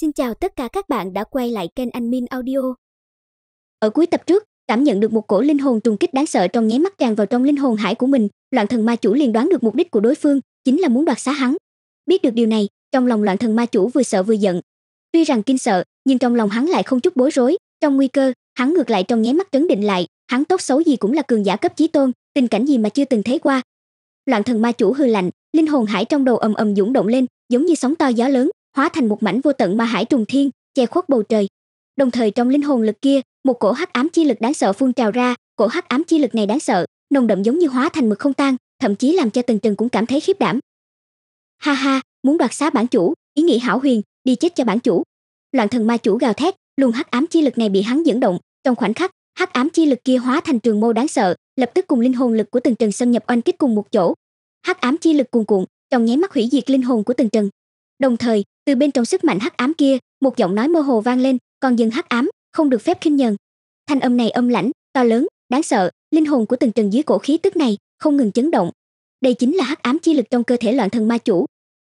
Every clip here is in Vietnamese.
Xin chào tất cả các bạn đã quay lại kênh Anh Min Audio. Ở cuối tập trước, cảm nhận được một cổ linh hồn trùng kích đáng sợ trong nháy mắt tràn vào trong linh hồn hải của mình, loạn thần ma chủ liền đoán được mục đích của đối phương, chính là muốn đoạt xá hắn. Biết được điều này, trong lòng loạn thần ma chủ vừa sợ vừa giận. Tuy rằng kinh sợ, nhưng trong lòng hắn lại không chút bối rối, trong nguy cơ, hắn ngược lại trong nháy mắt trấn định lại, hắn tốt xấu gì cũng là cường giả cấp chí tôn, tình cảnh gì mà chưa từng thấy qua. Loạn thần ma chủ hư lạnh, linh hồn hải trong đầu ầm ầm dũng động lên, giống như sóng to gió lớn, hóa thành một mảnh vô tận ma hải trùng thiên che khuất bầu trời đồng thời trong linh hồn lực kia một cổ hắc ám chi lực đáng sợ phun trào ra cổ hắc ám chi lực này đáng sợ nồng đậm giống như hóa thành mực không tan thậm chí làm cho tần trần cũng cảm thấy khiếp đảm ha ha muốn đoạt xá bản chủ ý nghĩ hảo huyền đi chết cho bản chủ loạn thần ma chủ gào thét luồng hắc ám chi lực này bị hắn dẫn động trong khoảnh khắc hắc ám chi lực kia hóa thành trường mâu đáng sợ lập tức cùng linh hồn lực của tần trần xâm nhập oanh kích cùng một chỗ hắc ám chi lực cuồn cuộn trong nháy mắt hủy diệt linh hồn của tần trần đồng thời từ bên trong sức mạnh hắc ám kia một giọng nói mơ hồ vang lên còn dừng hắc ám không được phép khinh nhờn thanh âm này âm lãnh to lớn đáng sợ linh hồn của từng trần dưới cổ khí tức này không ngừng chấn động đây chính là hắc ám chi lực trong cơ thể loạn thần ma chủ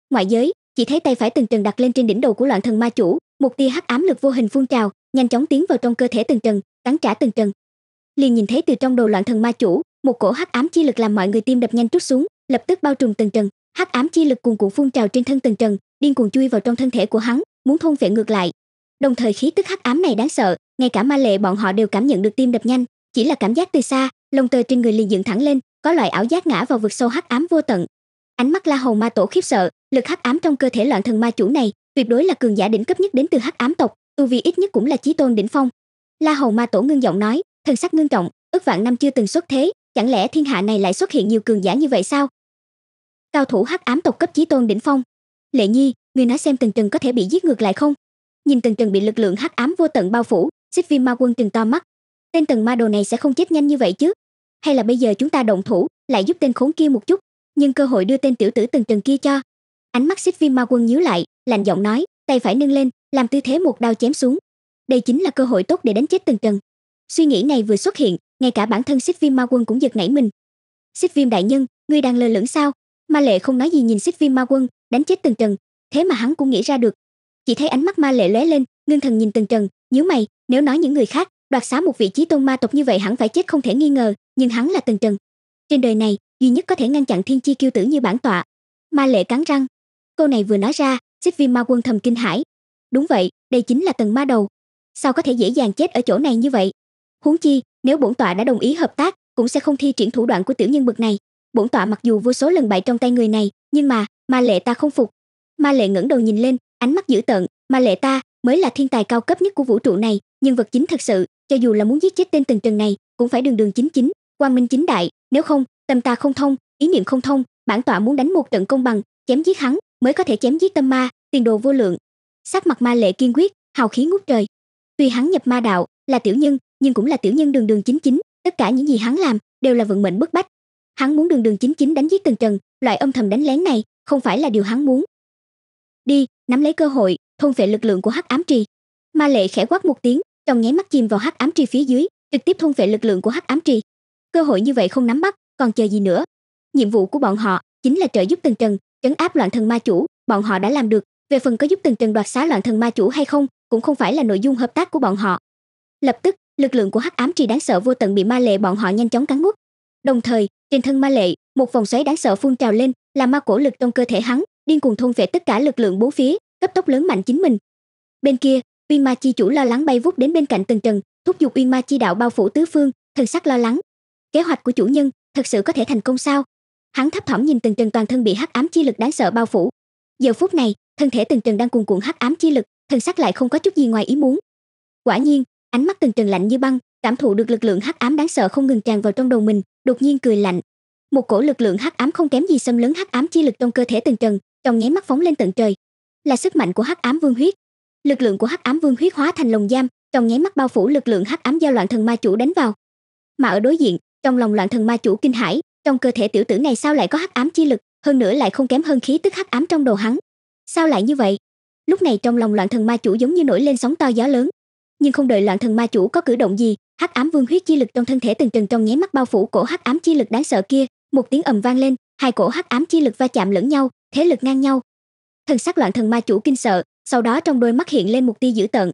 ngoại giới chỉ thấy tay phải từng trần đặt lên trên đỉnh đầu của loạn thần ma chủ một tia hắc ám lực vô hình phun trào nhanh chóng tiến vào trong cơ thể từng trần cắn trả từng trần liền nhìn thấy từ trong đầu loạn thần ma chủ một cổ hắc ám chi lực làm mọi người tim đập nhanh chút xuống lập tức bao trùm từng trần hắc ám chi lực cuồn cuộn phun trào trên thân từng trần điên cuồng chui vào trong thân thể của hắn muốn thôn vệ ngược lại đồng thời khí tức hắc ám này đáng sợ ngay cả ma lệ bọn họ đều cảm nhận được tim đập nhanh chỉ là cảm giác từ xa lông tơ trên người liền dựng thẳng lên có loại ảo giác ngã vào vực sâu hắc ám vô tận ánh mắt la Hầu ma tổ khiếp sợ lực hắc ám trong cơ thể loạn thần ma chủ này tuyệt đối là cường giả đỉnh cấp nhất đến từ hắc ám tộc tu vi ít nhất cũng là chí tôn đỉnh phong la Hầu ma tổ ngưng giọng nói thần sắc ngưng trọng ước vạn năm chưa từng xuất thế chẳng lẽ thiên hạ này lại xuất hiện nhiều cường giả như vậy sao cao thủ hắc ám tộc cấp chí tôn đỉnh phong lệ nhi người nói xem tần trần có thể bị giết ngược lại không nhìn tần trần bị lực lượng hắc ám vô tận bao phủ xích viêm ma quân trừng to mắt tên tần ma đồ này sẽ không chết nhanh như vậy chứ hay là bây giờ chúng ta động thủ lại giúp tên khốn kia một chút nhưng cơ hội đưa tên tiểu tử tần trần kia cho ánh mắt xích viêm ma quân nhíu lại lạnh giọng nói tay phải nâng lên làm tư thế một đao chém xuống đây chính là cơ hội tốt để đánh chết tần trần suy nghĩ này vừa xuất hiện ngay cả bản thân xích viêm ma quân cũng giật nảy mình xích viêm đại nhân ngươi đang lơ lửng sao ma lệ không nói gì nhìn xích viêm ma quân đánh chết Tần trần thế mà hắn cũng nghĩ ra được chỉ thấy ánh mắt ma lệ lóe lên ngưng thần nhìn Tần trần nhíu mày nếu nói những người khác đoạt xá một vị trí tôn ma tộc như vậy hẳn phải chết không thể nghi ngờ nhưng hắn là Tần trần trên đời này duy nhất có thể ngăn chặn thiên chi kiêu tử như bản tọa ma lệ cắn răng câu này vừa nói ra xích viêm ma quân thầm kinh hãi đúng vậy đây chính là Tần ma đầu sao có thể dễ dàng chết ở chỗ này như vậy huống chi nếu bổn tọa đã đồng ý hợp tác cũng sẽ không thi triển thủ đoạn của tiểu nhân bực này bổn tọa mặc dù vô số lần bại trong tay người này nhưng mà ma lệ ta không phục ma lệ ngẩng đầu nhìn lên ánh mắt dữ tợn ma lệ ta mới là thiên tài cao cấp nhất của vũ trụ này nhân vật chính thật sự cho dù là muốn giết chết tên từng trần này cũng phải đường đường chính chính quang minh chính đại nếu không tâm ta không thông ý niệm không thông bản tọa muốn đánh một trận công bằng chém giết hắn mới có thể chém giết tâm ma tiền đồ vô lượng sắc mặt ma lệ kiên quyết hào khí ngút trời tuy hắn nhập ma đạo là tiểu nhân nhưng cũng là tiểu nhân đường đường chính chính tất cả những gì hắn làm đều là vận mệnh bức bách hắn muốn đường đường chính chính đánh giết tần trần loại âm thầm đánh lén này không phải là điều hắn muốn đi nắm lấy cơ hội thôn phệ lực lượng của hắc ám trì ma lệ khẽ quát một tiếng trong nháy mắt chìm vào hắc ám trì phía dưới trực tiếp thôn phệ lực lượng của hắc ám trì cơ hội như vậy không nắm bắt còn chờ gì nữa nhiệm vụ của bọn họ chính là trợ giúp tần trần trấn áp loạn thần ma chủ bọn họ đã làm được về phần có giúp tần trần đoạt xá loạn thần ma chủ hay không cũng không phải là nội dung hợp tác của bọn họ lập tức lực lượng của hắc ám trì đáng sợ vô tận bị ma lệ bọn họ nhanh chóng cắn nuốt đồng thời trên thân ma lệ, một vòng xoáy đáng sợ phun trào lên, làm ma cổ lực trong cơ thể hắn, điên cuồng thôn vệ tất cả lực lượng bốn phía, cấp tốc lớn mạnh chính mình. Bên kia, Uyên Ma chi chủ lo lắng bay vút đến bên cạnh Tần Trần, thúc giục Uyên Ma chi đạo bao phủ tứ phương, thần sắc lo lắng. Kế hoạch của chủ nhân thật sự có thể thành công sao? Hắn thấp thỏm nhìn Tần Trần toàn thân bị hắc ám chi lực đáng sợ bao phủ. Giờ phút này, thân thể Tần Trần đang cuồn cuộn hắc ám chi lực, thần sắc lại không có chút gì ngoài ý muốn. Quả nhiên, ánh mắt Tần Trần lạnh như băng, cảm thụ được lực lượng hắc ám đáng sợ không ngừng tràn vào trong đầu mình đột nhiên cười lạnh một cổ lực lượng hắc ám không kém gì xâm lấn hắc ám chi lực trong cơ thể từng trần trong nháy mắt phóng lên tận trời là sức mạnh của hắc ám vương huyết lực lượng của hắc ám vương huyết hóa thành lồng giam trong nháy mắt bao phủ lực lượng hắc ám giao loạn thần ma chủ đánh vào mà ở đối diện trong lòng loạn thần ma chủ kinh hãi trong cơ thể tiểu tử này sao lại có hắc ám chi lực hơn nữa lại không kém hơn khí tức hắc ám trong đầu hắn sao lại như vậy lúc này trong lòng loạn thần ma chủ giống như nổi lên sóng to gió lớn nhưng không đợi loạn thần ma chủ có cử động gì hắc ám vương huyết chi lực trong thân thể từng trần trong nháy mắt bao phủ cổ hắc ám chi lực đáng sợ kia một tiếng ầm vang lên hai cổ hắc ám chi lực va chạm lẫn nhau thế lực ngang nhau thần sắc loạn thần ma chủ kinh sợ sau đó trong đôi mắt hiện lên một tia dữ tợn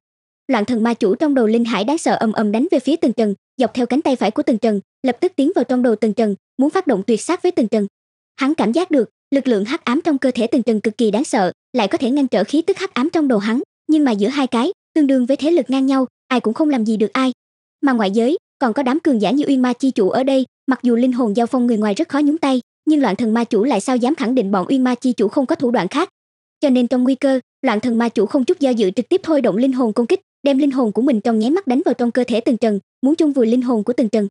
loạn thần ma chủ trong đầu linh hải đáng sợ ầm ầm đánh về phía từng trần dọc theo cánh tay phải của từng trần lập tức tiến vào trong đầu từng trần muốn phát động tuyệt sát với từng trần hắn cảm giác được lực lượng hắc ám trong cơ thể từng trần cực kỳ đáng sợ lại có thể ngăn trở khí tức hắc ám trong đầu hắn nhưng mà giữa hai cái tương đương với thế lực ngang nhau, ai cũng không làm gì được ai. Mà ngoại giới, còn có đám cường giả như Uyên Ma chi chủ ở đây, mặc dù linh hồn giao phong người ngoài rất khó nhúng tay, nhưng loạn thần ma chủ lại sao dám khẳng định bọn Uyên Ma chi chủ không có thủ đoạn khác. Cho nên trong nguy cơ, loạn thần ma chủ không chút do dự trực tiếp thôi động linh hồn công kích, đem linh hồn của mình trong nháy mắt đánh vào trong cơ thể Tần Trần, muốn chôn vùi linh hồn của Tần Trần.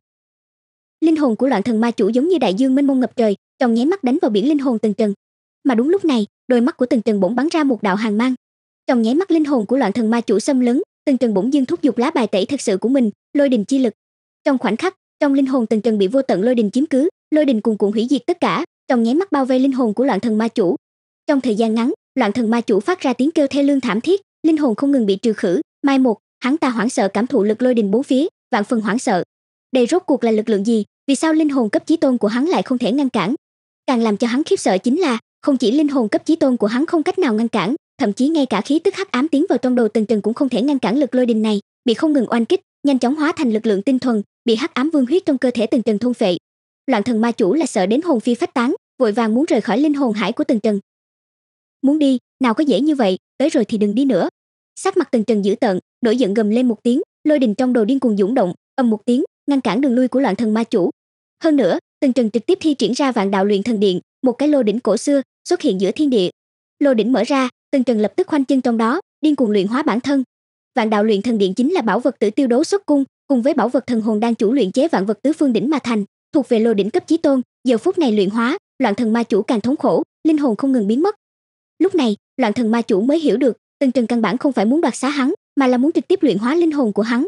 Linh hồn của loạn thần ma chủ giống như đại dương mênh mông ngập trời, trong nháy mắt đánh vào biển linh hồn Tần Trần. Mà đúng lúc này, đôi mắt của Tần Trần bỗng bắn ra một đạo hàn mang, trong nháy mắt linh hồn của loạn thần ma chủ xâm lấn tần trần bỗng dưng thúc giục lá bài tẩy thật sự của mình lôi đình chi lực trong khoảnh khắc trong linh hồn tần trần bị vô tận lôi đình chiếm cứ lôi đình cuồn cuộn hủy diệt tất cả trong nháy mắt bao vây linh hồn của loạn thần ma chủ trong thời gian ngắn loạn thần ma chủ phát ra tiếng kêu thê lương thảm thiết linh hồn không ngừng bị trừ khử mai một hắn ta hoảng sợ cảm thụ lực lôi đình bốn phía vạn phần hoảng sợ đây rốt cuộc là lực lượng gì vì sao linh hồn cấp chí tôn của hắn lại không thể ngăn cản càng làm cho hắn khiếp sợ chính là không chỉ linh hồn cấp chí tôn của hắn không cách nào ngăn cản thậm chí ngay cả khí tức hắc ám tiến vào trong đầu tần trần cũng không thể ngăn cản lực lôi đình này bị không ngừng oanh kích nhanh chóng hóa thành lực lượng tinh thuần bị hắc ám vương huyết trong cơ thể tần trần thôn phệ loạn thần ma chủ là sợ đến hồn phi phách tán vội vàng muốn rời khỏi linh hồn hải của tần trần muốn đi nào có dễ như vậy tới rồi thì đừng đi nữa sắc mặt tần trần dữ tợn nổi giận gầm lên một tiếng lôi đình trong đầu điên cuồng dũng động âm một tiếng ngăn cản đường lui của loạn thần ma chủ hơn nữa tần trần trực tiếp thi triển ra vạn đạo luyện thần điện một cái lô đỉnh cổ xưa xuất hiện giữa thiên địa lô đỉnh mở ra Tần Trần lập tức khoanh chân trong đó, điên cuồng luyện hóa bản thân. Vạn đạo luyện thần điện chính là bảo vật tử tiêu đấu xuất cung, cùng với bảo vật thần hồn đang chủ luyện chế vạn vật tứ phương đỉnh mà thành, thuộc về lô đỉnh cấp chí tôn, giờ phút này luyện hóa, loạn thần ma chủ càng thống khổ, linh hồn không ngừng biến mất. Lúc này, loạn thần ma chủ mới hiểu được, Tần Trần căn bản không phải muốn đoạt xá hắn, mà là muốn trực tiếp luyện hóa linh hồn của hắn.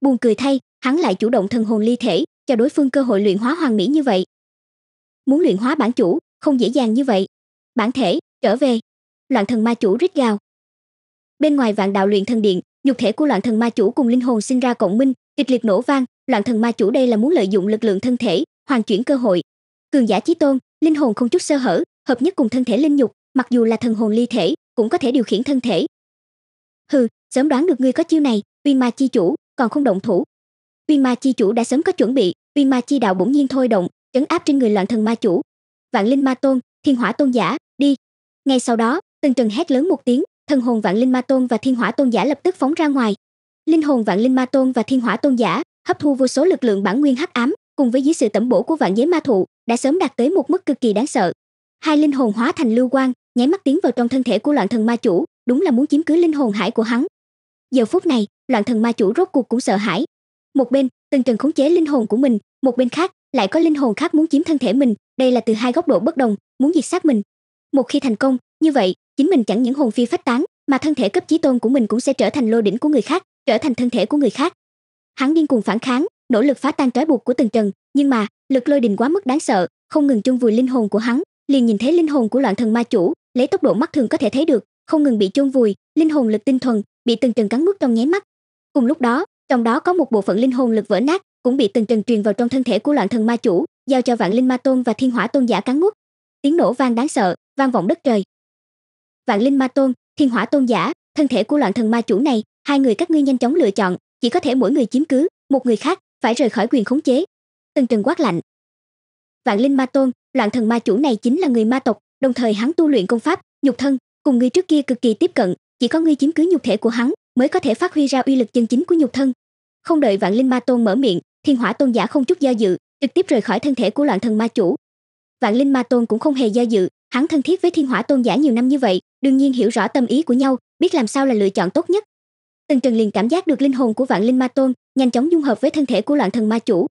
Buồn cười thay, hắn lại chủ động thần hồn ly thể, cho đối phương cơ hội luyện hóa hoàn mỹ như vậy. Muốn luyện hóa bản chủ, không dễ dàng như vậy. Bản thể, trở về, loạn thần ma chủ rít gào bên ngoài vạn đạo luyện thần điện nhục thể của loạn thần ma chủ cùng linh hồn sinh ra cộng minh kịch liệt nổ vang loạn thần ma chủ đây là muốn lợi dụng lực lượng thân thể hoàn chuyển cơ hội cường giả chí tôn linh hồn không chút sơ hở hợp nhất cùng thân thể linh nhục mặc dù là thần hồn ly thể cũng có thể điều khiển thân thể hừ sớm đoán được ngươi có chiêu này uyên ma chi chủ còn không động thủ uyên ma chi chủ đã sớm có chuẩn bị uyên ma chi đạo bỗng nhiên thôi động trấn áp trên người loạn thần ma chủ vạn linh ma tôn thiên hỏa tôn giả đi ngay sau đó Tần trần hét lớn một tiếng thần hồn vạn linh ma tôn và thiên hỏa tôn giả lập tức phóng ra ngoài linh hồn vạn linh ma tôn và thiên hỏa tôn giả hấp thu vô số lực lượng bản nguyên hắc ám cùng với dưới sự tẩm bổ của vạn giới ma thụ đã sớm đạt tới một mức cực kỳ đáng sợ hai linh hồn hóa thành lưu quang nháy mắt tiến vào trong thân thể của loạn thần ma chủ đúng là muốn chiếm cứ linh hồn hải của hắn giờ phút này loạn thần ma chủ rốt cuộc cũng sợ hãi một bên Tần trần khống chế linh hồn của mình một bên khác lại có linh hồn khác muốn chiếm thân thể mình đây là từ hai góc độ bất đồng muốn diệt sát mình một khi thành công như vậy chính mình chẳng những hồn phi phách tán mà thân thể cấp chí tôn của mình cũng sẽ trở thành lô đỉnh của người khác trở thành thân thể của người khác hắn điên cuồng phản kháng nỗ lực phá tan trói buộc của từng trần nhưng mà lực lôi đình quá mức đáng sợ không ngừng chôn vùi linh hồn của hắn liền nhìn thấy linh hồn của loạn thần ma chủ lấy tốc độ mắt thường có thể thấy được không ngừng bị chôn vùi linh hồn lực tinh thuần bị từng trần cắn nuốt trong nháy mắt cùng lúc đó trong đó có một bộ phận linh hồn lực vỡ nát cũng bị từng trần truyền vào trong thân thể của loạn thần ma chủ giao cho vạn linh ma tôn và thiên hỏa tôn giả cắn nuốt tiếng nổ vang đáng sợ vang vọng đất trời vạn linh ma tôn thiên hỏa tôn giả thân thể của loạn thần ma chủ này hai người các ngươi nhanh chóng lựa chọn chỉ có thể mỗi người chiếm cứ một người khác phải rời khỏi quyền khống chế tần trần quát lạnh vạn linh ma tôn loạn thần ma chủ này chính là người ma tộc đồng thời hắn tu luyện công pháp nhục thân cùng người trước kia cực kỳ tiếp cận chỉ có ngươi chiếm cứ nhục thể của hắn mới có thể phát huy ra uy lực chân chính của nhục thân không đợi vạn linh ma tôn mở miệng thiên hỏa tôn giả không chút do dự trực tiếp rời khỏi thân thể của loạn thần ma chủ vạn linh ma tôn cũng không hề do dự hắn thân thiết với thiên hỏa tôn giả nhiều năm như vậy đương nhiên hiểu rõ tâm ý của nhau biết làm sao là lựa chọn tốt nhất tần trần liền cảm giác được linh hồn của vạn linh ma tôn nhanh chóng dung hợp với thân thể của loạn thần ma chủ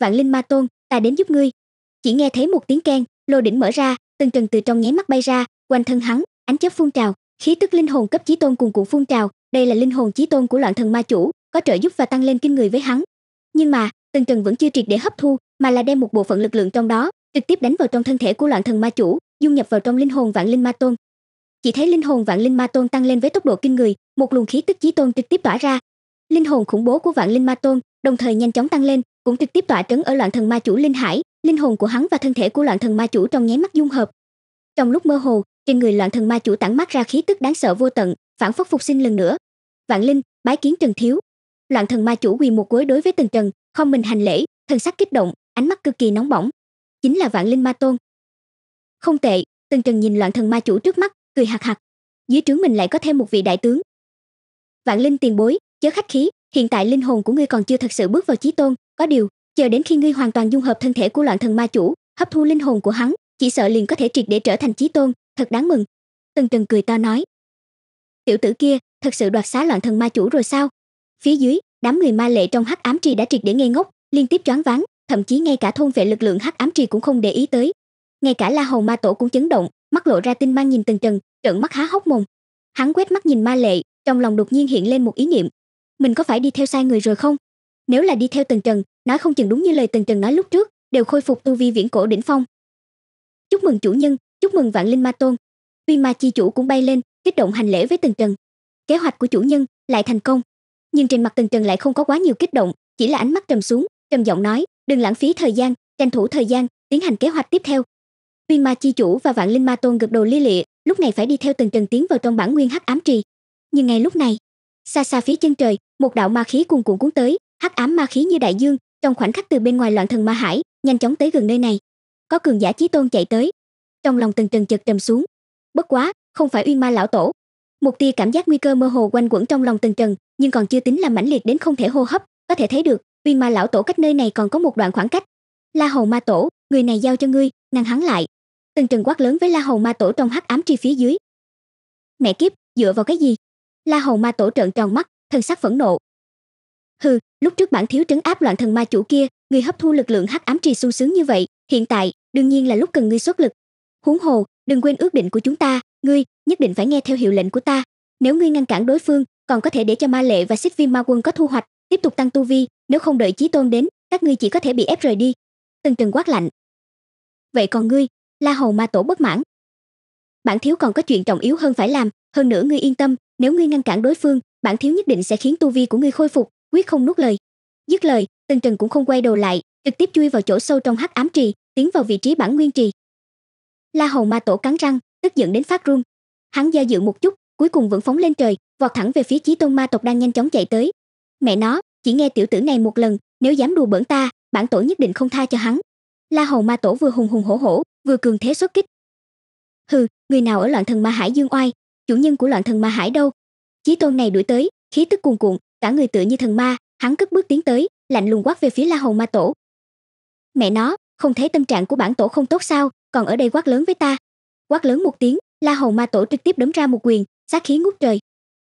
vạn linh ma tôn ta đến giúp ngươi chỉ nghe thấy một tiếng keng lô đỉnh mở ra tần trần từ trong nháy mắt bay ra quanh thân hắn ánh chớp phun trào khí tức linh hồn cấp chí tôn cùng cuộn phun trào đây là linh hồn chí tôn của loạn thần ma chủ có trợ giúp và tăng lên kinh người với hắn nhưng mà tần trần vẫn chưa triệt để hấp thu mà là đem một bộ phận lực lượng trong đó trực tiếp đánh vào trong thân thể của loạn thần ma chủ dung nhập vào trong linh hồn vạn linh ma tôn chỉ thấy linh hồn vạn linh ma tôn tăng lên với tốc độ kinh người một luồng khí tức chí tôn trực tiếp tỏa ra linh hồn khủng bố của vạn linh ma tôn đồng thời nhanh chóng tăng lên cũng trực tiếp tỏa trấn ở loạn thần ma chủ linh hải linh hồn của hắn và thân thể của loạn thần ma chủ trong nháy mắt dung hợp trong lúc mơ hồ trên người loạn thần ma chủ tản mắt ra khí tức đáng sợ vô tận phản phất phục sinh lần nữa vạn linh bái kiến trần thiếu loạn thần ma chủ quỳ một gối đối với tần trần không mình hành lễ thần sắc kích động ánh mắt cực kỳ nóng bỏng chính là vạn linh ma tôn không tệ tần trần nhìn loạn thần ma chủ trước mắt cười hạc hạc dưới trướng mình lại có thêm một vị đại tướng vạn linh tiền bối chớ khách khí hiện tại linh hồn của ngươi còn chưa thật sự bước vào chí tôn có điều chờ đến khi ngươi hoàn toàn dung hợp thân thể của loạn thần ma chủ hấp thu linh hồn của hắn chỉ sợ liền có thể triệt để trở thành chí tôn thật đáng mừng tần trần cười to nói tiểu tử kia thật sự đoạt xá loạn thần ma chủ rồi sao phía dưới đám người ma lệ trong hắc ám trì đã triệt để ngây ngốc liên tiếp choáng váng thậm chí ngay cả thôn vệ lực lượng hắc ám trì cũng không để ý tới ngay cả la hầu ma tổ cũng chấn động mắt lộ ra tinh mang nhìn tần trần trợn mắt há hốc mồm hắn quét mắt nhìn ma lệ trong lòng đột nhiên hiện lên một ý niệm mình có phải đi theo sai người rồi không nếu là đi theo tần trần nói không chừng đúng như lời tần trần nói lúc trước đều khôi phục tu vi viễn cổ đỉnh phong chúc mừng chủ nhân chúc mừng vạn linh ma tôn uy ma chi chủ cũng bay lên kích động hành lễ với tần trần kế hoạch của chủ nhân lại thành công nhưng trên mặt tần trần lại không có quá nhiều kích động chỉ là ánh mắt trầm xuống trầm giọng nói đừng lãng phí thời gian tranh thủ thời gian tiến hành kế hoạch tiếp theo Viên ma chi chủ và vạn linh ma tôn gật đầu lia lịa, lúc này phải đi theo từng trần tiến vào trong bản nguyên hắc ám trì. Nhưng ngay lúc này, xa xa phía chân trời, một đạo ma khí cuồn cuộn cuốn tới, hắc ám ma khí như đại dương, trong khoảnh khắc từ bên ngoài loạn thần ma hải, nhanh chóng tới gần nơi này. Có cường giả chí tôn chạy tới. Trong lòng từng trần chợt trầm xuống. Bất quá, không phải uyên ma lão tổ. Một tia cảm giác nguy cơ mơ hồ quanh quẩn trong lòng từng trần, nhưng còn chưa tính là mãnh liệt đến không thể hô hấp, có thể thấy được, uyên ma lão tổ cách nơi này còn có một đoạn khoảng cách. La Hầu ma tổ, người này giao cho ngươi, nàng hắn lại, Tần trần quát lớn với La Hầu Ma Tổ trong hắc ám tri phía dưới. Mẹ kiếp, dựa vào cái gì? La Hầu Ma Tổ trợn tròn mắt, thân sắc phẫn nộ. Hừ, lúc trước bản thiếu trấn áp loạn thần ma chủ kia, người hấp thu lực lượng hắc ám tri sung sướng như vậy, hiện tại, đương nhiên là lúc cần ngươi xuất lực. Huống hồ, đừng quên ước định của chúng ta, ngươi nhất định phải nghe theo hiệu lệnh của ta. Nếu ngươi ngăn cản đối phương, còn có thể để cho ma lệ và xích viêm ma quân có thu hoạch, tiếp tục tăng tu vi, nếu không đợi chí tôn đến, các ngươi chỉ có thể bị ép rời đi. Tần trần quát lạnh. Vậy còn ngươi, La Hầu Ma Tổ bất mãn. Bản thiếu còn có chuyện trọng yếu hơn phải làm, hơn nữa ngươi yên tâm, nếu ngươi ngăn cản đối phương, bản thiếu nhất định sẽ khiến tu vi của ngươi khôi phục, quyết không nuốt lời. Dứt lời, Tần Trần cũng không quay đầu lại, trực tiếp chui vào chỗ sâu trong hắc ám trì, tiến vào vị trí bản nguyên trì. La Hầu Ma Tổ cắn răng, tức giận đến phát run. Hắn do dự một chút, cuối cùng vẫn phóng lên trời, vọt thẳng về phía Chí Tôn Ma tộc đang nhanh chóng chạy tới. Mẹ nó, chỉ nghe tiểu tử này một lần, nếu dám đùa bỡn ta, bản tổ nhất định không tha cho hắn. La Hầu Ma Tổ vừa hùng hùng hổ hổ, vừa cường thế xuất kích hừ người nào ở loạn thần ma hải dương oai chủ nhân của loạn thần ma hải đâu chí tôn này đuổi tới khí tức cuồn cuộn cả người tựa như thần ma hắn cất bước tiến tới lạnh lùng quát về phía la hầu ma tổ mẹ nó không thấy tâm trạng của bản tổ không tốt sao còn ở đây quát lớn với ta quát lớn một tiếng la hầu ma tổ trực tiếp đấm ra một quyền sát khí ngút trời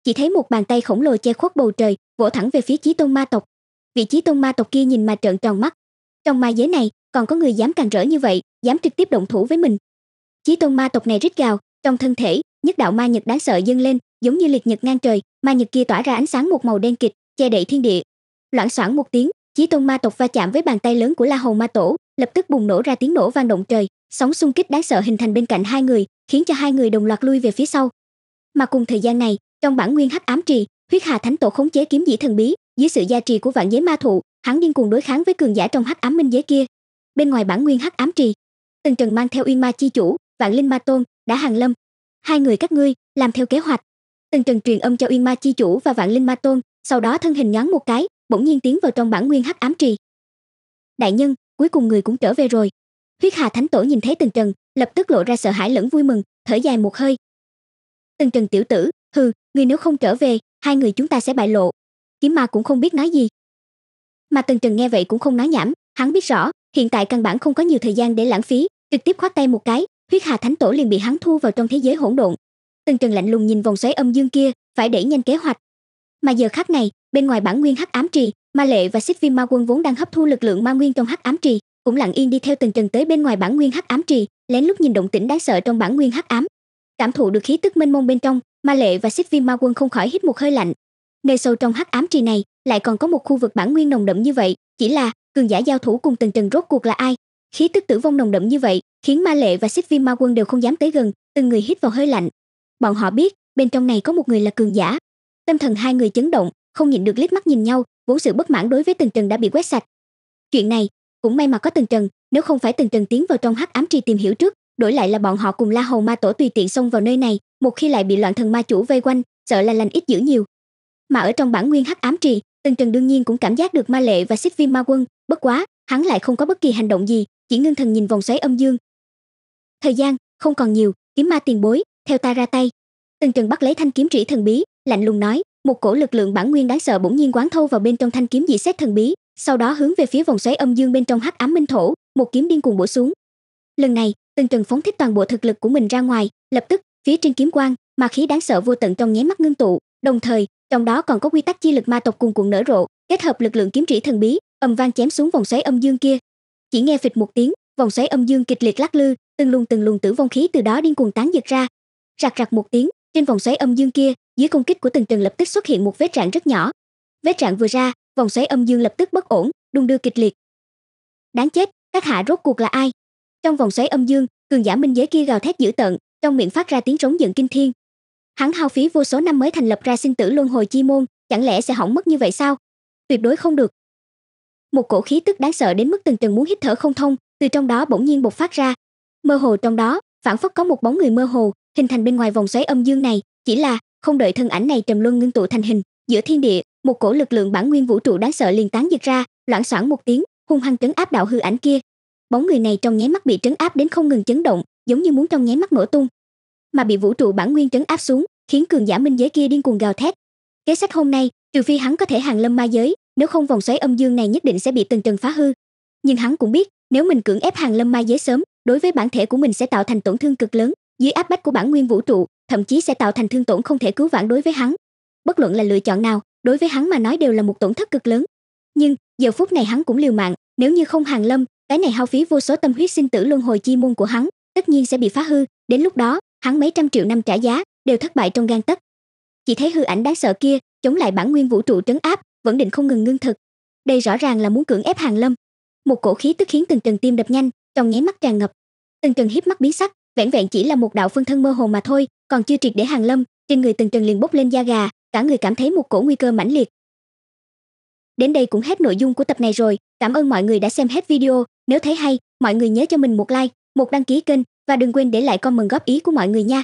chỉ thấy một bàn tay khổng lồ che khuất bầu trời vỗ thẳng về phía chí tôn ma tộc vị chí tôn ma tộc kia nhìn mà trợn tròn mắt trong ma giới này, còn có người dám càng rỡ như vậy, dám trực tiếp động thủ với mình. Chí tôn ma tộc này rít gào, trong thân thể, nhất đạo ma nhật đáng sợ dâng lên, giống như liệt nhật ngang trời, ma nhật kia tỏa ra ánh sáng một màu đen kịch, che đậy thiên địa. Loảng xoảng một tiếng, Chí tôn ma tộc va chạm với bàn tay lớn của La Hầu ma tổ, lập tức bùng nổ ra tiếng nổ vang động trời, sóng xung kích đáng sợ hình thành bên cạnh hai người, khiến cho hai người đồng loạt lui về phía sau. Mà cùng thời gian này, trong bản nguyên hắc ám trì, huyết hà thánh tổ khống chế kiếm dĩ thần bí, dưới sự gia trì của vạn giới ma thụ, hắn điên cuồng đối kháng với cường giả trong hắc ám minh giới kia bên ngoài bản nguyên hắc ám trì từng trần mang theo uyên ma chi chủ vạn linh ma tôn đã hàng lâm hai người các ngươi làm theo kế hoạch từng trần truyền âm cho uyên ma chi chủ và vạn linh ma tôn sau đó thân hình nhón một cái bỗng nhiên tiến vào trong bản nguyên hắc ám trì đại nhân cuối cùng người cũng trở về rồi huyết hà thánh tổ nhìn thấy từng trần lập tức lộ ra sợ hãi lẫn vui mừng thở dài một hơi từng trần tiểu tử hừ người nếu không trở về hai người chúng ta sẽ bại lộ kiếm ma cũng không biết nói gì mà tần trần nghe vậy cũng không nói nhảm hắn biết rõ hiện tại căn bản không có nhiều thời gian để lãng phí trực tiếp khoát tay một cái huyết hà thánh tổ liền bị hắn thu vào trong thế giới hỗn độn tần trần lạnh lùng nhìn vòng xoáy âm dương kia phải đẩy nhanh kế hoạch mà giờ khắc này bên ngoài bản nguyên hắc ám trì ma lệ và xích viêm ma quân vốn đang hấp thu lực lượng ma nguyên trong hắc ám trì cũng lặng yên đi theo tần trần tới bên ngoài bản nguyên hắc ám trì lén lút nhìn động tĩnh đáng sợ trong bản nguyên hắc ám cảm thụ được khí tức mênh mông bên trong ma lệ và xích viêm ma quân không khỏi hít một hơi lạnh nơi sâu trong hắc ám trì này lại còn có một khu vực bản nguyên nồng đậm như vậy chỉ là cường giả giao thủ cùng tần trần rốt cuộc là ai khí tức tử vong nồng đậm như vậy khiến ma lệ và xích viêm ma quân đều không dám tới gần từng người hít vào hơi lạnh bọn họ biết bên trong này có một người là cường giả tâm thần hai người chấn động không nhịn được liếc mắt nhìn nhau vốn sự bất mãn đối với tần trần đã bị quét sạch chuyện này cũng may mà có tần trần nếu không phải tần trần tiến vào trong hắc ám trì tìm hiểu trước đổi lại là bọn họ cùng la hầu ma tổ tùy tiện xông vào nơi này một khi lại bị loạn thần ma chủ vây quanh sợ là lành ít dữ nhiều mà ở trong bản nguyên hắc ám trì Tần Trần đương nhiên cũng cảm giác được ma lệ và xích viêm ma quân, bất quá, hắn lại không có bất kỳ hành động gì, chỉ ngưng thần nhìn vòng xoáy âm dương. Thời gian không còn nhiều, kiếm ma tiền bối, theo ta ra tay. Tần Trần bắt lấy thanh kiếm trĩ thần bí, lạnh lùng nói, một cổ lực lượng bản nguyên đáng sợ bỗng nhiên quán thâu vào bên trong thanh kiếm dị xét thần bí, sau đó hướng về phía vòng xoáy âm dương bên trong hắc ám minh thổ, một kiếm điên cuồng bổ xuống. Lần này, Tần Trần phóng thích toàn bộ thực lực của mình ra ngoài, lập tức, phía trên kiếm quang, ma khí đáng sợ vô tận trong nháy mắt ngưng tụ, đồng thời, trong đó còn có quy tắc chi lực ma tộc cuồn cuộn nở rộ, kết hợp lực lượng kiếm chỉ thần bí, ầm vang chém xuống vòng xoáy âm dương kia. Chỉ nghe phịch một tiếng, vòng xoáy âm dương kịch liệt lắc lư, từng luồng từng luồng tử vong khí từ đó điên cuồng tán giật ra. Rạc rạc một tiếng, trên vòng xoáy âm dương kia, dưới công kích của từng tầng lập tức xuất hiện một vết rạn rất nhỏ. Vết rạn vừa ra, vòng xoáy âm dương lập tức bất ổn, đung đưa kịch liệt. Đáng chết, các hạ rốt cuộc là ai? Trong vòng xoáy âm dương, cường giả minh giới kia gào thét dữ tợn, trong miệng phát ra tiếng rống giận kinh thiên, Hắn hao phí vô số năm mới thành lập ra sinh tử luân hồi chi môn, chẳng lẽ sẽ hỏng mất như vậy sao? Tuyệt đối không được. Một cổ khí tức đáng sợ đến mức từng từng muốn hít thở không thông, từ trong đó bỗng nhiên bộc phát ra. Mơ hồ trong đó, phản phất có một bóng người mơ hồ, hình thành bên ngoài vòng xoáy âm dương này, chỉ là không đợi thân ảnh này trầm luân ngưng tụ thành hình, giữa thiên địa, một cổ lực lượng bản nguyên vũ trụ đáng sợ liền tán giật ra, loảng xoảng một tiếng, hung hăng trấn áp đạo hư ảnh kia. Bóng người này trong nháy mắt bị trấn áp đến không ngừng chấn động, giống như muốn trong nháy mắt nổ tung, mà bị vũ trụ bản nguyên trấn áp xuống khiến cường giả minh giới kia điên cuồng gào thét kế sách hôm nay trừ phi hắn có thể hàng lâm ma giới nếu không vòng xoáy âm dương này nhất định sẽ bị từng trần phá hư nhưng hắn cũng biết nếu mình cưỡng ép hàng lâm ma giới sớm đối với bản thể của mình sẽ tạo thành tổn thương cực lớn dưới áp bách của bản nguyên vũ trụ thậm chí sẽ tạo thành thương tổn không thể cứu vãn đối với hắn bất luận là lựa chọn nào đối với hắn mà nói đều là một tổn thất cực lớn nhưng giờ phút này hắn cũng liều mạng nếu như không hàng lâm cái này hao phí vô số tâm huyết sinh tử luân hồi chi môn của hắn tất nhiên sẽ bị phá hư đến lúc đó hắn mấy trăm triệu năm trả giá đều thất bại trong gan tất chỉ thấy hư ảnh đáng sợ kia chống lại bản nguyên vũ trụ trấn áp vẫn định không ngừng ngưng thực đây rõ ràng là muốn cưỡng ép hàng lâm một cổ khí tức khiến từng trần tim đập nhanh trong nháy mắt tràn ngập từng trần hiếp mắt biến sắc vẻn vẹn chỉ là một đạo phân thân mơ hồ mà thôi còn chưa triệt để hàng lâm trên người từng trần liền bốc lên da gà cả người cảm thấy một cổ nguy cơ mãnh liệt đến đây cũng hết nội dung của tập này rồi cảm ơn mọi người đã xem hết video nếu thấy hay mọi người nhớ cho mình một like một đăng ký kênh và đừng quên để lại comment góp ý của mọi người nha.